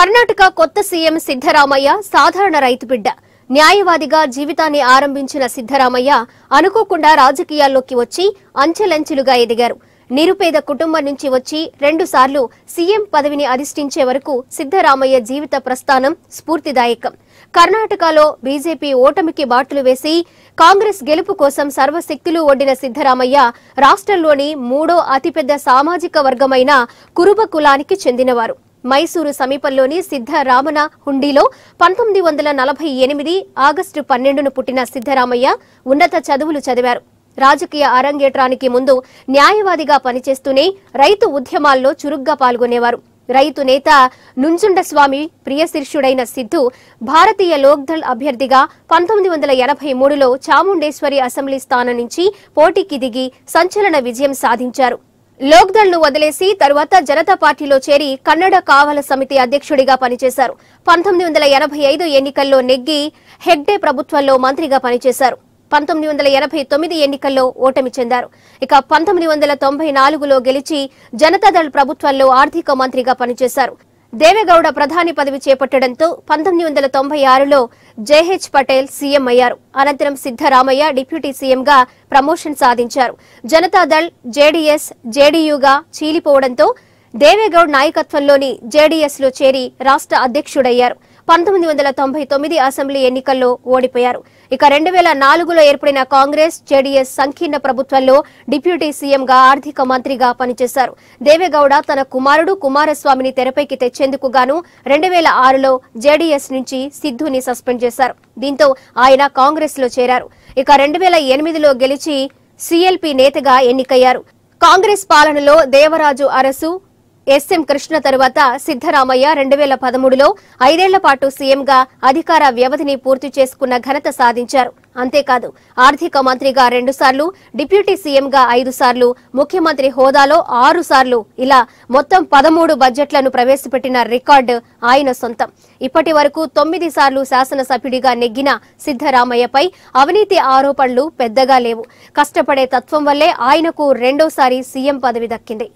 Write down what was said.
కర్ణాటక కొత్త సీఎం సిద్దరామయ్య సాధారణ రైతు బిడ్డ న్యాయవాదిగా జీవితాన్ని ఆరంభించిన సిద్దరామయ్య అనుకోకుండా రాజకీయాల్లోకి వచ్చి అంచెలంచెలుగా ఎదిగారు నిరుపేద కుటుంబం నుంచి వచ్చి రెండుసార్లు సీఎం పదవిని అధిష్ఠించే వరకు సిద్దరామయ్య జీవిత ప్రస్థానం స్ఫూర్తిదాయకం కర్ణాటకలో బీజేపీ ఓటమికి బాటలు వేసి కాంగ్రెస్ గెలుపు కోసం సర్వశక్తులు ఒడ్డిన సిద్దరామయ్య రాష్ట్రంలోని మూడో అతిపెద్ద సామాజిక వర్గమైన కురుబ కులానికి చెందినవారు మైసూరు సమీపంలోని సిద్ధరామన హుండీలో పంతొమ్మిది వందల నలభై ఎనిమిది ఆగస్టు పన్నెండును పుట్టిన సిద్ధరామయ్య ఉన్నత చదువులు చదివారు రాజకీయ అరంగేట్రానికి ముందు న్యాయవాదిగా పనిచేస్తూనే రైతు ఉద్యమాల్లో చురుగ్గా పాల్గొనేవారు రైతు నేత నుంజుండస్వామి ప్రియశిష్యుడైన సిద్ధు భారతీయ లోక్దళ్ అభ్యర్థిగా పంతొమ్మిది వందల ఎనభై మూడులో చాముండేశ్వరి అసెంబ్లీ స్థానం నుంచి పోటీకి దిగి సంచలన విజయం సాధించారు లోక్దళ్ ను వదిలేసి తరువాత జనతా పార్టీలో చేరి కన్నడ కావల సమితి అధ్యక్షుడిగా పనిచేశారు పంతొమ్మిది వందల ఎనభై ఐదు ఎన్నికల్లో నెగ్గి హెగ్డే ప్రభుత్వంలో మంత్రిగా పనిచేశారు పంతొమ్మిది వందల ఎనభై తొమ్మిది ఎన్నికల్లో ఓటమి చెందారు ఇక పంతొమ్మిది వందల తొంభై నాలుగులో గెలిచి జనతాదళ్ ప్రభుత్వంలో ఆర్థిక మంత్రిగా పనిచేశారు దేవేగౌడ ప్రధాని పదవి చేపట్టడంతో పంతొమ్మిది వందల తొంభై ఆరులో జేహెచ్ పటేల్ సీఎం అయ్యారు అనంతరం సిద్దరామయ్య డిప్యూటీ సీఎంగా ప్రమోషన్ సాధించారు జనతాదళ్ జేడీఎస్ జేడీయూగా చీలిపోవడంతో దేవేగౌడ్ నాయకత్వంలోని లో చేరి రాష్ట్ర అధ్యక్షుడయ్యారు పంతొమ్మిది వందల తొంభై తొమ్మిది అసెంబ్లీ ఎన్నికల్లో ఓడిపోయారు ఇక రెండు వేల నాలుగులో ఏర్పడిన కాంగ్రెస్ జేడీఎస్ సంకీర్ణ ప్రభుత్వంలో డిప్యూటీ సీఎంగా ఆర్థిక మంత్రిగా పనిచేశారు దేవేగౌడ తన కుమారుడు కుమారస్వామిని తెరపైకి తెచ్చేందుకు గాను రెండు వేల ఆరులో జేడీఎస్ నుంచి సిద్ధుని సస్పెండ్ చేశారు దీంతో ఆయన కాంగ్రెస్ లో చేరారు ఇక రెండు వేల ఎనిమిదిలో గెలిచి సీఎల్పీ నేతగా ఎన్నికయ్యారు కాంగ్రెస్ పాలనలో దేవరాజు అరసు ఎస్ఎం కృష్ణ తరువాత సిద్దరామయ్య రెండు వేల పదమూడులో ఐదేళ్ల పాటు సీఎంగా అధికార వ్యవధిని పూర్తి చేసుకున్న ఘనత సాధించారు అంతేకాదు ఆర్థిక మంత్రిగా రెండుసార్లు డిప్యూటీ సీఎంగా ఐదుసార్లు ముఖ్యమంత్రి హోదాలో ఆరుసార్లు ఇలా మొత్తం పదమూడు బడ్జెట్లను ప్రవేశపెట్టిన రికార్డు ఆయన సొంతం ఇప్పటి వరకు తొమ్మిది సార్లు శాసనసభ్యుడిగా నెగ్గిన సిద్దరామయ్యపై అవినీతి ఆరోపణలు పెద్దగా లేవు కష్టపడే తత్వం వల్లే ఆయనకు రెండోసారి సీఎం పదవి దక్కింది